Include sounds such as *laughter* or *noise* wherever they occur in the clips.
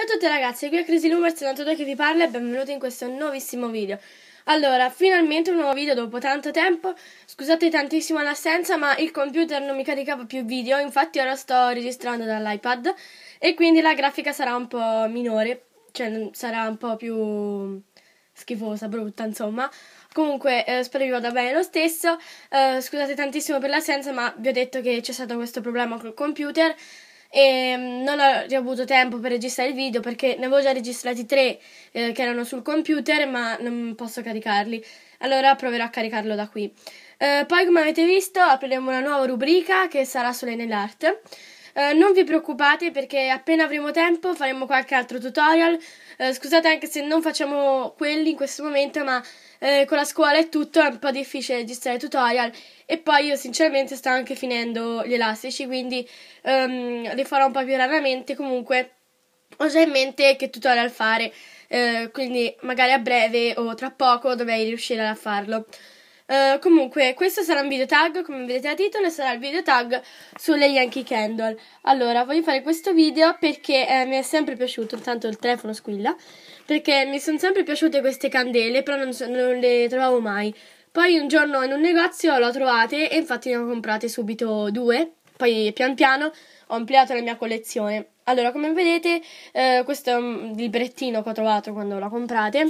Ciao a tutti ragazzi, qui è CrazyLumers72 che vi parla e benvenuti in questo nuovissimo video Allora, finalmente un nuovo video dopo tanto tempo Scusate tantissimo l'assenza ma il computer non mi caricava più video Infatti ora sto registrando dall'iPad E quindi la grafica sarà un po' minore Cioè sarà un po' più schifosa, brutta insomma Comunque eh, spero vi vada bene lo stesso eh, Scusate tantissimo per l'assenza ma vi ho detto che c'è stato questo problema col computer e mm, non ho avuto tempo per registrare il video perché ne avevo già registrati tre eh, che erano sul computer ma non posso caricarli allora proverò a caricarlo da qui eh, poi come avete visto apriremo una nuova rubrica che sarà sulle solo art eh, non vi preoccupate perché appena avremo tempo faremo qualche altro tutorial. Eh, scusate anche se non facciamo quelli in questo momento, ma eh, con la scuola e tutto è un po' difficile registrare tutorial. E poi io sinceramente sto anche finendo gli elastici, quindi ehm, li farò un po' più raramente. Comunque ho già in mente che tutorial fare, eh, quindi magari a breve o tra poco dovrei riuscire a farlo. Eh, comunque, questo sarà un video tag, come vedete a titolo, e sarà il video tag sulle Yankee Candle. Allora, voglio fare questo video perché eh, mi è sempre piaciuto, tanto il telefono squilla, perché mi sono sempre piaciute queste candele, però non, non, le trovavo mai. Poi un giorno in un negozio le ho trovate e infatti ne ho comprate subito due, poi pian piano ho ampliato la mia collezione. Allora, come vedete, eh, questo è un librettino che ho trovato quando la comprate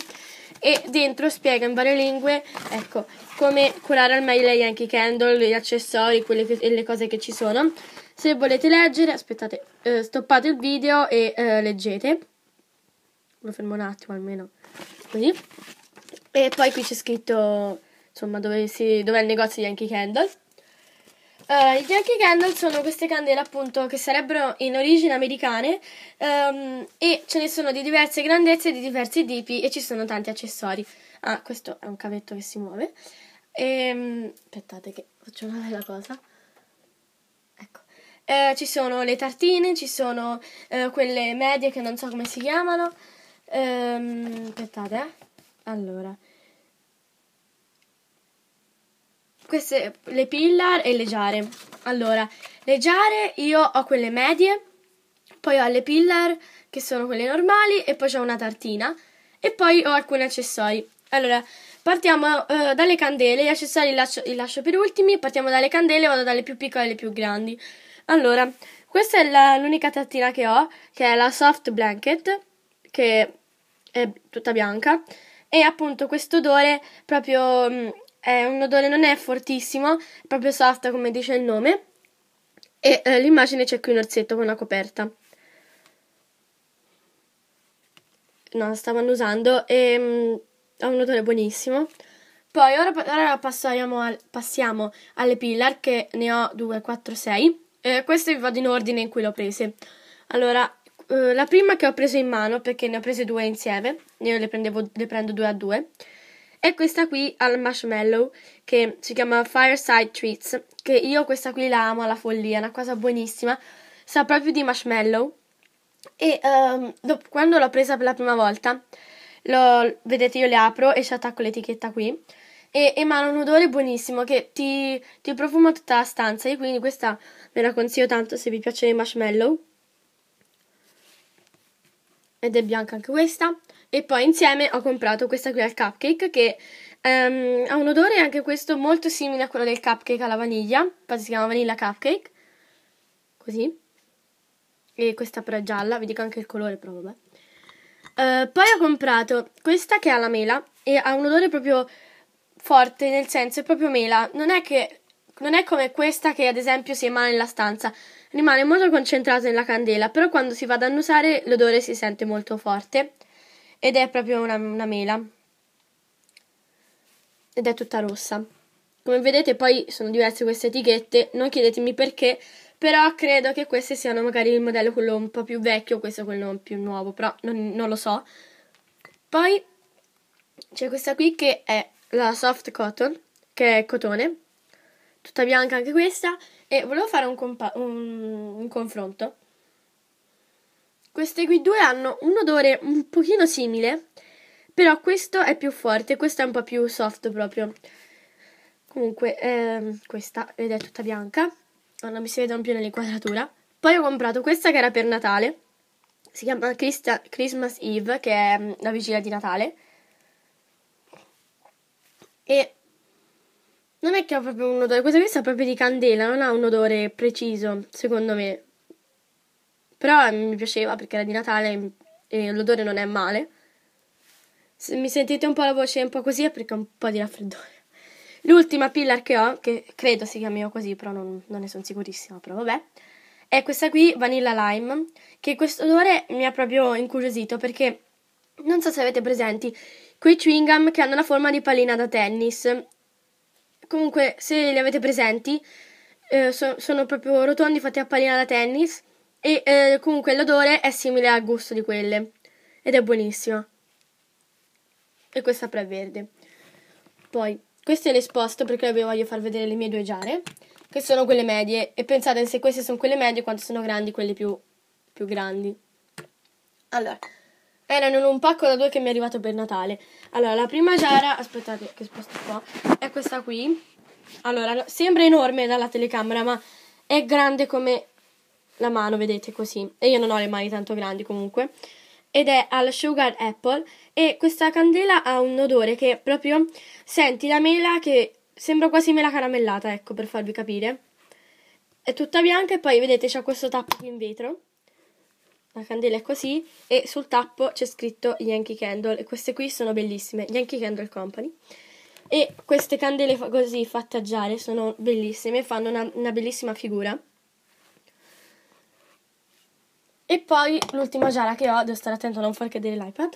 e dentro spiega in varie lingue, ecco, come curare al meglio gli Yankee Candle, gli accessori che, e le cose che ci sono. Se volete leggere, aspettate, eh, stoppate il video e eh, leggete. Lo fermo un attimo almeno, così. E poi qui c'è scritto, insomma, dove, si, dove è il negozio di Yankee Candle. Uh, I Yankee Candle sono queste candele appunto che sarebbero in origine americane um, e ce ne sono di diverse grandezze, di diversi tipi e ci sono tanti accessori. Ah, questo è un cavetto che si muove. E, ehm, aspettate che faccio una bella cosa. Ecco. Uh, ci sono le tartine, ci sono uh, quelle medie che non so come si chiamano. Um, aspettate, eh. Allora, queste le pillar e le giare. Allora, le giare io ho quelle medie, poi ho le pillar che sono quelle normali e poi ho una tartina e poi ho alcuni accessori. Allora, partiamo eh, dalle candele, gli accessori li lascio, li lascio, per ultimi, partiamo dalle candele, e vado dalle più piccole alle più grandi. Allora, questa è la, l'unica tartina che ho, che è la Soft Blanket, che è tutta bianca, e appunto questo odore proprio... Mh, mm, è un odore non è fortissimo, è proprio soft come dice il nome. E eh, l'immagine c'è qui un orsetto con una coperta. No, stavano usando e mh, mm, ha un odore buonissimo. Poi ora, ora passiamo, al, passiamo, alle pillar che ne ho 2, 4, 6. queste vi vado in ordine in cui le ho prese. Allora, eh, la prima che ho preso in mano perché ne ho prese due insieme, io le, prendevo, le prendo due a due. E questa qui al marshmallow che si chiama Fireside Treats, che io questa qui la amo alla follia, è una cosa buonissima. Sa proprio di marshmallow. E um, ehm, dopo, quando l'ho presa per la prima volta, lo, vedete io le apro e ci attacco l'etichetta qui. E emana un odore buonissimo che ti, ti profuma tutta la stanza. E quindi questa ve la consiglio tanto se vi piace i marshmallow. Ed è bianca anche questa. E poi insieme ho comprato questa qui al cupcake che um, ha un odore anche questo molto simile a quello del cupcake alla vaniglia. Infatti si chiama vanilla cupcake. Così. E questa però è gialla, vi dico anche il colore però vabbè. Uh, poi ho comprato questa che è alla mela e ha un odore proprio forte, nel senso è proprio mela. Non è, che, non è come questa che ad esempio si emana nella stanza, rimane molto concentrata nella candela, però quando si va ad annusare l'odore si sente molto forte ed è proprio una, una mela ed è tutta rossa. Come vedete poi sono diverse queste etichette, non chiedetemi perché, però credo che queste siano magari il modello quello un po' più vecchio, questo quello più nuovo, però non, non lo so. Poi c'è questa qui che è la soft cotton, che è cotone, tutta bianca anche questa, e volevo fare un, un, un confronto queste qui due hanno un odore un pochino simile, però questo è più forte, questo è un po' più soft proprio. Comunque, ehm, questa ed è tutta bianca. Oh, non mi si vede un più nell'inquadratura. Poi ho comprato questa che era per Natale. Si chiama Christa- Christmas Eve, che è mm, la vigilia di Natale. E non è che ha proprio un odore, questa qui sa proprio di candela, non ha un odore preciso, secondo me. Però eh, mi piaceva perché era di Natale e l'odore non è male. Se mi sentite un po' la voce un po' così è perché ho un po' di raffreddore. L'ultima pillar che ho, che credo si chiamino così, però non, non ne sono sicurissima, però vabbè, è questa qui, Vanilla Lime, che questo odore mi ha proprio incuriosito perché non so se avete presenti quei chewing gum che hanno la forma di pallina da tennis. Comunque, se li avete presenti, eh, so, sono proprio rotondi fatti a pallina da tennis e eh, comunque l'odore è simile al gusto di quelle ed è buonissima. E questa però è verde. Poi, queste le sposto perché vi voglio far vedere le mie due giare, che sono quelle medie. E pensate se queste sono quelle medie, quanto sono grandi quelle più, più grandi. Allora, erano in un pacco da due che mi è arrivato per Natale. Allora, la prima giara, aspettate che sposto qua, è questa qui. Allora, sembra enorme dalla telecamera, ma è grande come la mano, vedete così, e io non ho le mani tanto grandi comunque, ed è al Sugar Apple e questa candela ha un odore che proprio senti la mela che sembra quasi mela caramellata, ecco per farvi capire. È tutta bianca e poi vedete c'è questo tappo in vetro. La candela è così e sul tappo c'è scritto Yankee Candle e queste qui sono bellissime, Yankee Candle Company. E queste candele così fatte a giare sono bellissime, fanno una, una bellissima figura. E poi l'ultima giara che ho, devo stare attento a non far cadere l'iPad.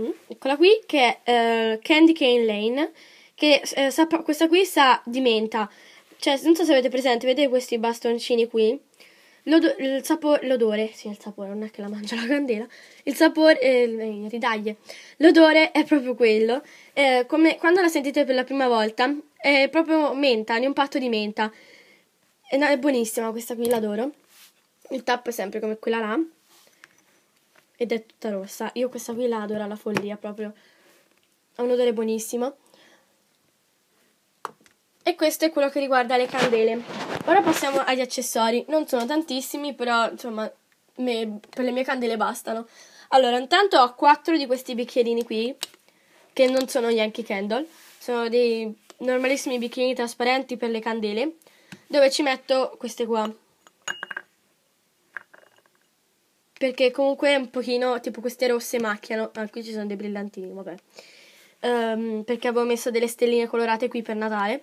Mm, eccola qui, che è uh, Candy Cane Lane. Che eh, sa, questa qui sa di menta. Cioè, non so se avete presente, vedete questi bastoncini qui? L'odo- il sapore, l'odore, sì, il sapore, non è che la mangia la candela. Il sapore, eh, ridaglie. L'odore è proprio quello. Eh, come, quando la sentite per la prima volta, è proprio menta, ne un patto di menta. È, no, è buonissima questa qui, l'adoro. Il tappo è sempre come quella là. Ed è tutta rossa. Io questa qui la adoro alla follia proprio. Ha un odore buonissimo. E questo è quello che riguarda le candele. Ora passiamo agli accessori. Non sono tantissimi, però insomma, me, per le mie candele bastano. Allora, intanto ho quattro di questi bicchierini qui, che non sono Yankee Candle. Sono dei normalissimi bicchierini trasparenti per le candele, dove ci metto queste qua. Perché comunque un pochino, tipo queste rosse macchiano. Ah, qui ci sono dei brillantini, vabbè. Um, perché avevo messo delle stelline colorate qui per Natale.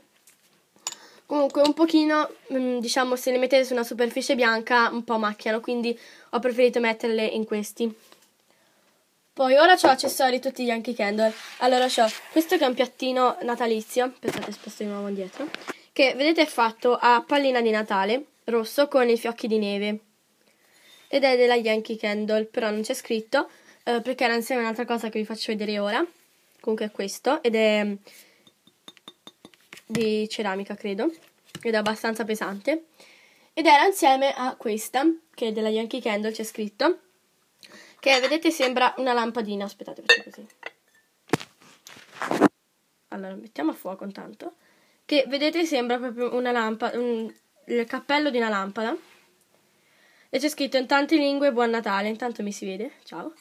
Comunque un pochino, mm, diciamo, se le mettete su una superficie bianca un po' macchiano, quindi ho preferito metterle in questi. Poi ora ho accessori tutti gli Yankee Candle. Allora ho questo che è un piattino natalizio, pensate sposto di nuovo indietro, che vedete è fatto a pallina di Natale, rosso, con i fiocchi di neve ed è della Yankee Candle, però non c'è scritto eh, perché era insieme a un'altra cosa che vi faccio vedere ora. Comunque è questo ed è mm, di ceramica, credo, ed è abbastanza pesante. Ed era insieme a questa, che è della Yankee Candle, c'è scritto, che vedete sembra una lampadina. Aspettate, faccio così. Allora, mettiamo a fuoco intanto. Che vedete sembra proprio una lampada, un, il cappello di una lampada. E c'è scritto in tante lingue Buon Natale, intanto mi si vede, ciao.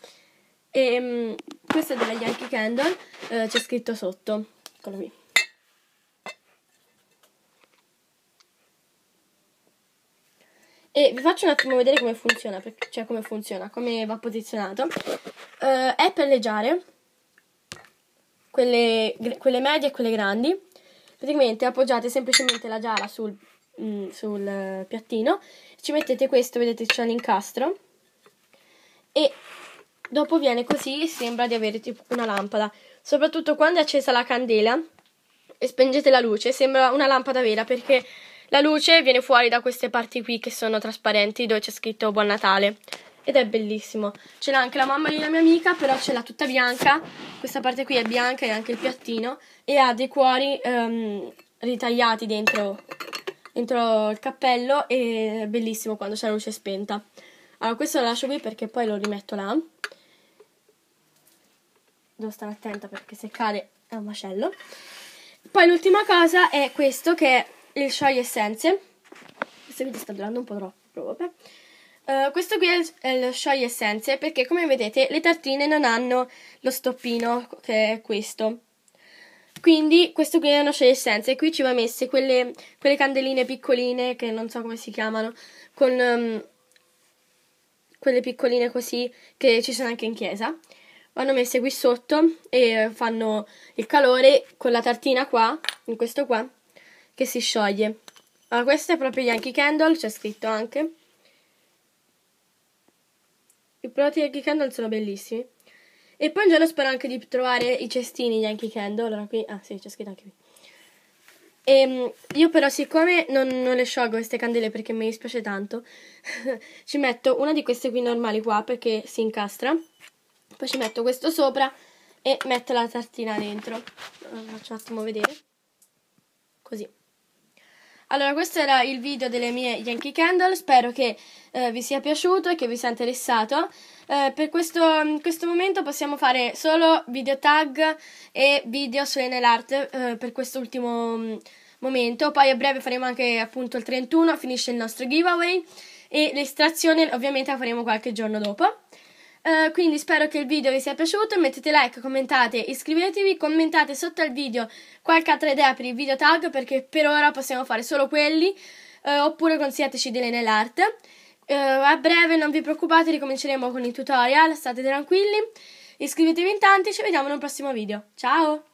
E um, questo è della Yankee Candle, eh, c'è scritto sotto, eccolo qui. E vi faccio un attimo vedere come funziona, cioè come funziona, come va posizionato. Eh, è per leggiare quelle, quelle medie e quelle grandi. Praticamente appoggiate semplicemente la giara sul Mm, sul piattino, ci mettete questo, vedete c'è l'incastro e dopo viene così e sembra di avere tipo una lampada, soprattutto quando è accesa la candela e spengete la luce, sembra una lampada vera perché la luce viene fuori da queste parti qui che sono trasparenti dove c'è scritto Buon Natale ed è bellissimo. Ce l'ha anche la mamma di una mia amica, però ce l'ha tutta bianca. Questa parte qui è bianca e anche il piattino e ha dei cuori um, ritagliati dentro entro il cappello e è bellissimo quando c'è la luce spenta. Allora questo lo lascio qui perché poi lo rimetto là. Devo stare attenta perché se cade è un macello. Poi l'ultima cosa è questo che è il scioglie Essence. Questo video sta durando un po' troppo, vabbè. Uh, questo qui è lo il Essence perché come vedete le tartine non hanno lo stoppino che è questo quindi questo qui è una essenza e qui ci va messe quelle, quelle, candeline piccoline che non so come si chiamano, con um, quelle piccoline così che ci sono anche in chiesa. Vanno messe qui sotto e fanno il calore con la tartina qua, in questo qua, che si scioglie. Allora, ah, questo è proprio Yankee Candle, c'è scritto anche. I prodotti Yankee Candle sono bellissimi. E poi un giorno spero anche di trovare i cestini di Yankee Candle. Allora qui, ah sì, c'è scritto anche qui. E, ehm, io però siccome non, non, le sciolgo queste candele perché mi dispiace tanto, *laughs* ci metto una di queste qui normali qua perché si incastra. Poi ci metto questo sopra e metto la tartina dentro. Allora, faccio un attimo vedere. Così. Allora, questo era il video delle mie Yankee Candle, spero che eh, vi sia piaciuto e che vi sia interessato. Eh, per questo, mm, questo momento possiamo fare solo video tag e video su Enel Art eh, per quest'ultimo um, momento. Poi a breve faremo anche appunto il 31, finisce il nostro giveaway e l'estrazione ovviamente la faremo qualche giorno dopo. Eh, quindi spero che il video vi sia piaciuto, mettete like, commentate, iscrivetevi, commentate sotto al video qualche altra idea per il video tag perché per ora possiamo fare solo quelli uh, oppure consigliateci delle nell'arte. Uh, a breve non vi preoccupate, ricominceremo con i tutorial, state tranquilli, iscrivetevi in tanti, ci vediamo in un prossimo video, ciao!